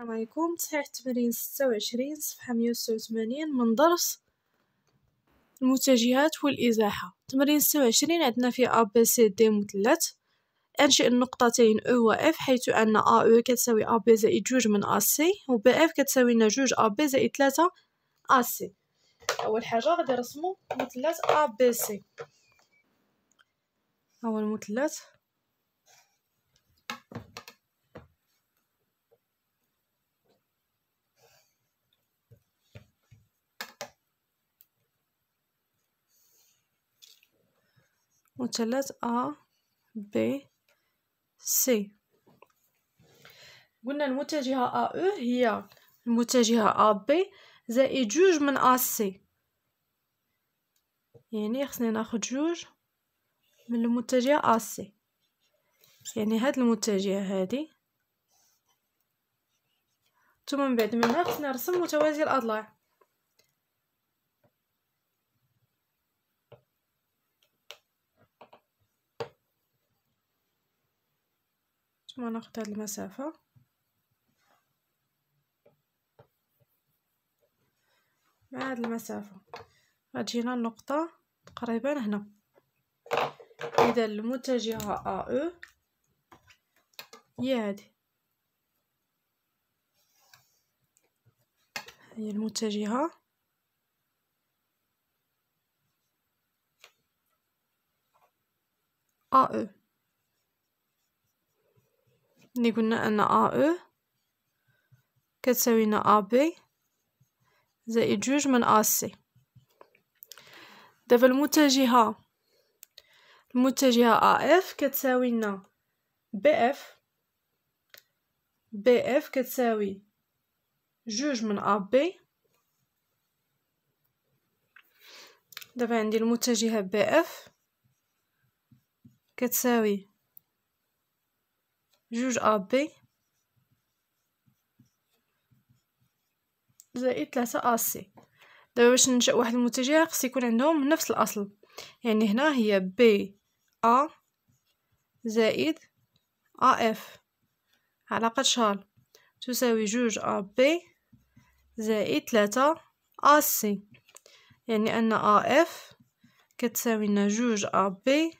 السلام عليكم صحيح تمرين ستة وعشرين صفحة مية وستة وثمانين من درس المتجهات والإزاحة تمرين ستة وعشرين عندنا فيه أ ب س دي مثلث أنشئ النقطتين أو و إف حيث أن أ أو كتساوي أ ب زائد جوج من أ سي و ب إف كتساوي لنا جوج أ ب زائد تلاتة أ سي أول حاجة غادي نرسمو مثلث أ ب سي هو المثلث مثلث أ ب سي قلنا المتجهة أ أو e هي المتجهة أ بي زائد جوج من أ سي يعني خصني ناخد جوج من المتجهة أ سي يعني هاد المتجهة هادي ثم من بعد منها خصني نرسم متوازي الأضلاع ثم ناخد هاد المسافة مع هاد المسافة غتجينا النقطة تقريبا هنا إذا المتجهة أ أو هي هادي هي المتجهة ا او اللي قلنا أن آ أو كتساوي لنا آ بي زائد جوج من آ سي دابا المتجهة المتجهة آ اف كتساوي لنا بي اف بي اف كتساوي جوج من آ بي دابا عندي المتجهة بي اف كتساوي جوج بي زائد ثلاثة سي دابا باش ننشأ واحد المتجه خص يكون عندهم نفس الأصل يعني هنا هي بي أ زائد أ إف علاقة شال تساوي جوج أ بي زائد ثلاثة أ سي يعني أن أ إف كتساوي لنا جوج أ بي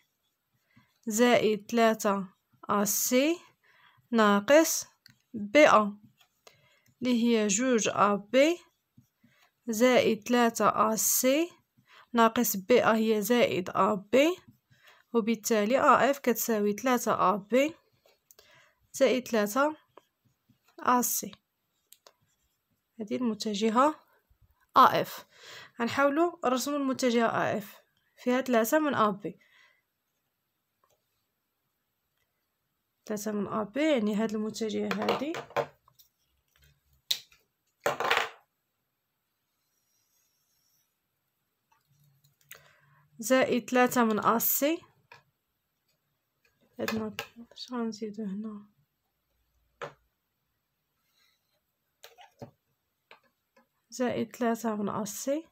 زائد ثلاثة أ سي ناقص ب أ اللي هي جوج أ بي زائد ثلاثة أ سي ناقص ب أ هي زائد أ بي وبالتالي أ إف كتساوي ثلاثة أ بي زائد ثلاثة أ سي هذه المتجهة أ إف غنحاولو نرسمو المتجهة أ إف فيها ثلاثة من أ بي ثلاثة من أبي يعني هاد المتجهة هادي زائد ثلاثة من أسي عندنا اش غنزيدو هنا زائد ثلاثة من أسي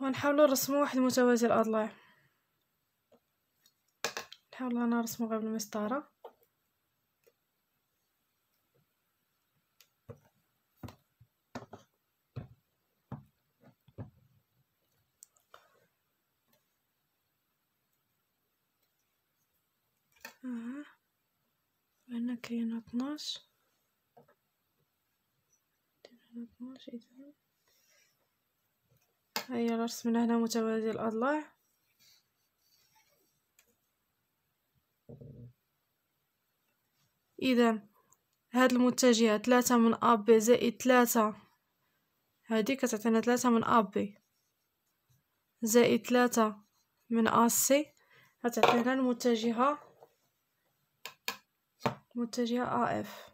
ونحاولو نرسمو واحد متوازي الأضلاع نحاول انا نرسمو غير بالمسطره آه. هنا كاين 12 12 اذا هيا رسمنا هنا متوازي الاضلاع اذا هاد المتجهة ثلاثة من أ بي زائد ثلاثة هادي كتعطينا ثلاثة من أ بي زائد ثلاثة من أ سي غتعطينا المتجهة متجهة أ اف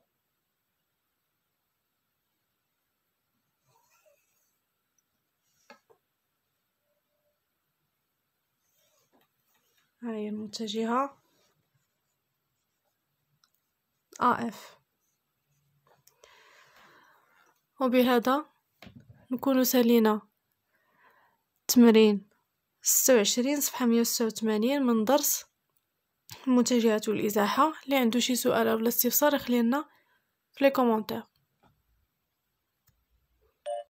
هاهي المتجهة AF وبهذا نكون سالينا تمرين ستة وعشرين صفحة مية وستة وثمانين من درس المنتجات والإزاحة اللي عنده شي سؤال أو استفسار يخلينا في لي كومونتير